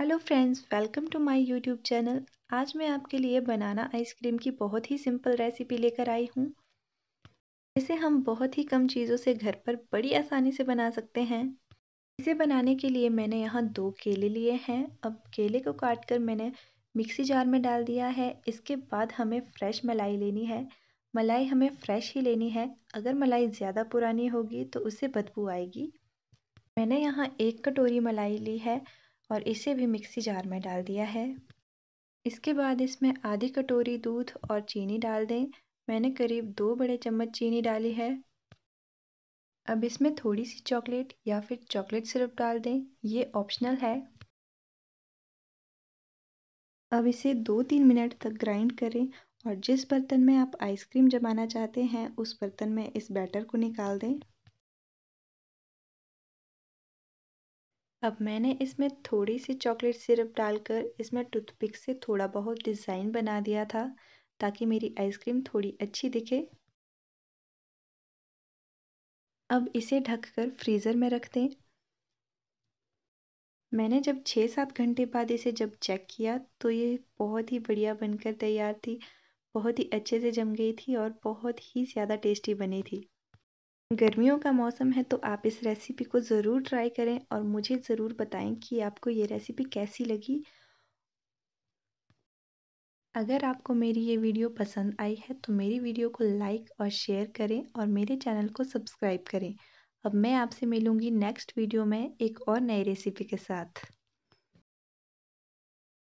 hello friends welcome to my YouTube channel आज मैं आपके लिए बनाना आइसक्रीम की बहुत ही सिंपल रेसिपी लेकर आई हूँ इसे हम बहुत ही कम चीज़ों से घर पर बड़ी आसानी से बना सकते हैं इसे बनाने के लिए मैंने यहाँ दो केले लिए हैं अब केले को काट कर मैंने मिक्सी जार में डाल दिया है इसके बाद हमें फ्रेश मलाई लेनी है मलाई हमें फ्रेश ही लेनी है अगर मलाई ज़्यादा पुरानी होगी तो उससे बदबू आएगी मैंने यहाँ एक कटोरी मलाई ली है और इसे भी मिक्सी जार में डाल दिया है इसके बाद इसमें आधी कटोरी दूध और चीनी डाल दें मैंने करीब दो बड़े चम्मच चीनी डाली है अब इसमें थोड़ी सी चॉकलेट या फिर चॉकलेट सिरप डाल दें ये ऑप्शनल है अब इसे दो तीन मिनट तक ग्राइंड करें और जिस बर्तन में आप आइसक्रीम जमाना चाहते हैं उस बर्तन में इस बैटर को निकाल दें अब मैंने इसमें थोड़ी सी चॉकलेट सिरप डालकर इसमें टूथपिक से थोड़ा बहुत डिज़ाइन बना दिया था ताकि मेरी आइसक्रीम थोड़ी अच्छी दिखे अब इसे ढककर फ्रीज़र में रख दें मैंने जब छः सात घंटे बाद इसे जब चेक किया तो ये बहुत ही बढ़िया बनकर तैयार थी बहुत ही अच्छे से जम गई थी और बहुत ही ज़्यादा टेस्टी बनी थी गर्मियों का मौसम है तो आप इस रेसिपी को ज़रूर ट्राई करें और मुझे ज़रूर बताएं कि आपको ये रेसिपी कैसी लगी अगर आपको मेरी ये वीडियो पसंद आई है तो मेरी वीडियो को लाइक और शेयर करें और मेरे चैनल को सब्सक्राइब करें अब मैं आपसे मिलूँगी नेक्स्ट वीडियो में एक और नई रेसिपी के साथ